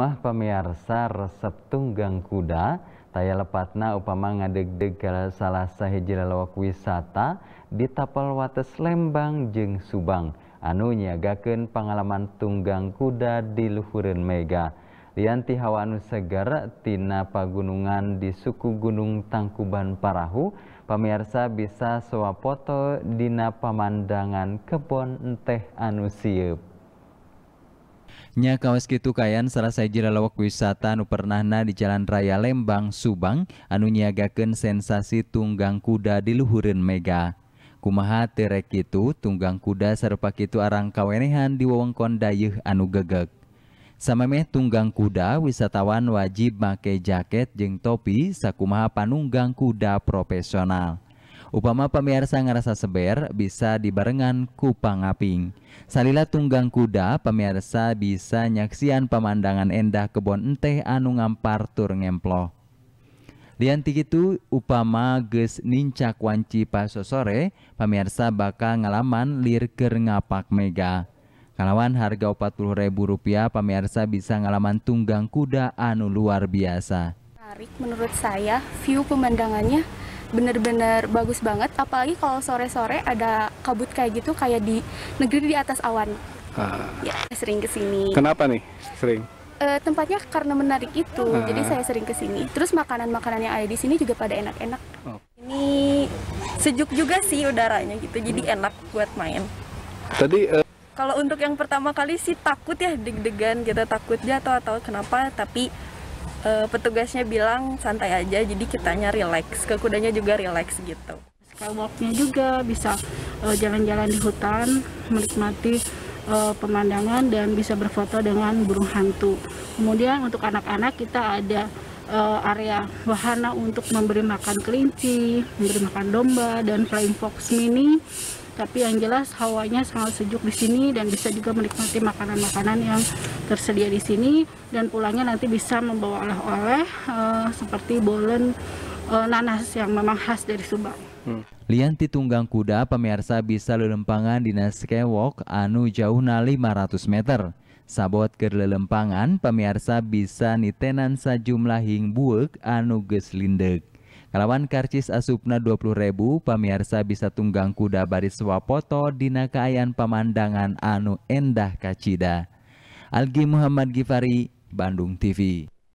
Imah pemirsa resep tunggang kuda taya lepatna upama ngadeg-deg salah sahiji lelawak wisata di tapal wates Lembang jeng Subang anu ken pengalaman tunggang kuda di luhurin mega lianti hawa anu segar tina pagunungan di suku Gunung Tangkuban Parahu pemirsa bisa swapoto dina pemandangan kebon enteh anu Nya kawas kitu kayan salah saji lalawak wisata nu pernahna di Jalan Raya Lembang, Subang, anu nyiagakeun sensasi tunggang kuda di luhurin Mega. Kumaha terek itu tunggang kuda serupa kitu arang kawenehan di wewengkon Dayeuh anu gegeg. Samameh tunggang kuda wisatawan wajib make jaket jeng topi sakumaha panunggang kuda profesional. Upama pemirsa ngerasa seber, bisa dibarengan kupang aping. Salila tunggang kuda, pemirsa bisa nyaksian pemandangan endah kebon enteh anu ngampar tur ngemploh. Lianti gitu upama ges nincak wanci paso sore, pemirsa bakal ngalaman ker ngapak mega. Kalawan harga Rp40.000, pemirsa bisa ngalaman tunggang kuda anu luar biasa. Tarik menurut saya, view pemandangannya bener-bener bagus banget apalagi kalau sore-sore ada kabut kayak gitu kayak di negeri di atas awan ah. ya sering kesini kenapa nih sering uh, tempatnya karena menarik itu, ah. jadi saya sering kesini Terus makanan-makanan yang ada di sini juga pada enak-enak. Oh. Ini sejuk juga sih udaranya gitu, jadi hmm. enak buat main. Tadi uh... kalau untuk yang pertama kali sih takut ya deg-degan gitu, takut jatuh atau kenapa, tapi uh, petugasnya bilang santai aja jadi kita kitanya relax ke kudanya juga relax gitu walknya juga bisa eh, jalan-jalan uh, di hutan menikmati uh, pemandangan dan bisa berfoto dengan burung hantu kemudian untuk anak-anak kita ada uh, area wahana untuk memberi makan kelinci memberi makan domba dan flying fox mini tapi yang jelas hawanya sangat sejuk di sini dan bisa juga menikmati makanan-makanan yang tersedia di sini dan pulangnya nanti bisa membawa oleh-oleh uh, seperti bolen uh, nanas yang memang khas dari Subang. Hmm. Lianti tunggang kuda pemirsa bisa lelempangan di Naskewok anu jauh jauhna 500 meter. Sabot ke lelempangan pemirsa bisa nitenan sajumlah hing buek anu geslindeg. Kalawan karcis asupna 20.000 pamirsa bisa tunggang kuda baris swapoto dina kaayan pemandangan anu endah kacida. Algi Muhammad Gifari, Bandung TV.